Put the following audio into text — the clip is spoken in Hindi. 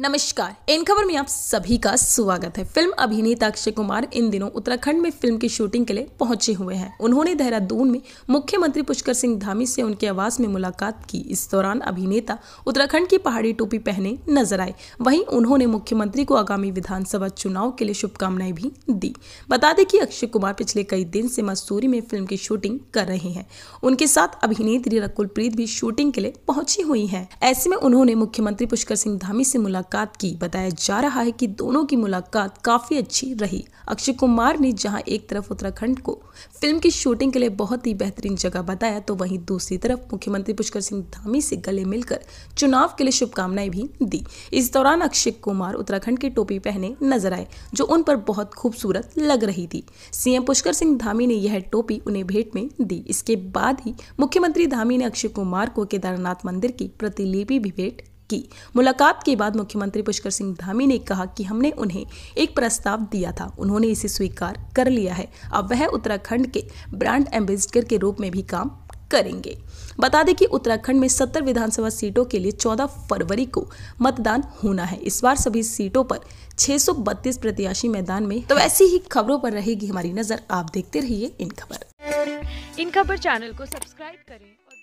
नमस्कार इन खबर में आप सभी का स्वागत है फिल्म अभिनेता अक्षय कुमार इन दिनों उत्तराखंड में फिल्म की शूटिंग के लिए पहुंचे हुए हैं उन्होंने देहरादून में मुख्यमंत्री पुष्कर सिंह धामी से उनके आवास में मुलाकात की इस दौरान अभिनेता उत्तराखंड की पहाड़ी टोपी पहने नजर आए वहीं उन्होंने मुख्यमंत्री को आगामी विधानसभा चुनाव के लिए शुभकामनाएं भी दी बता दें कि अक्षय कुमार पिछले कई दिन से मसूरी में फिल्म की शूटिंग कर रहे हैं उनके साथ अभिनेत्री रकुलप्रीत भी शूटिंग के लिए पहुंची हुई है ऐसे में उन्होंने मुख्यमंत्री पुष्कर सिंह धामी से मुलाकात मुलाकात की बताया जा रहा है कि दोनों की मुलाकात काफ़ी अच्छी रही अक्षय कुमार ने जहां एक तरफ उत्तराखंड को फिल्म की शूटिंग के लिए बहुत ही बेहतरीन जगह बताया तो वहीं दूसरी तरफ मुख्यमंत्री पुष्कर सिंह धामी से गले मिलकर चुनाव के लिए शुभकामनाएं भी दी इस दौरान अक्षय कुमार उत्तराखंड की टोपी पहने नजर आए जो उन पर बहुत खूबसूरत लग रही थी सीएम पुष्कर सिंह धामी ने यह टोपी उन्हें भेंट में दी इसके बाद ही मुख्यमंत्री धामी ने अक्षय कुमार को केदारनाथ मंदिर की प्रतिलिपि भी भेंट की मुलाकात के बाद मुख्यमंत्री पुष्कर सिंह धामी ने कहा कि हमने उन्हें एक प्रस्ताव दिया था उन्होंने इसे स्वीकार कर लिया है अब वह उत्तराखंड के ब्रांड एम्बेसडर के रूप में भी काम करेंगे बता दें कि उत्तराखंड में सत्तर विधानसभा सीटों के लिए 14 फरवरी को मतदान होना है इस बार सभी सीटों पर 632 प्रत्याशी मैदान में तो ऐसी ही खबरों पर रहेगी हमारी नजर आप देखते रहिए इन खबर इन खबर चैनल को सब्सक्राइब करें और...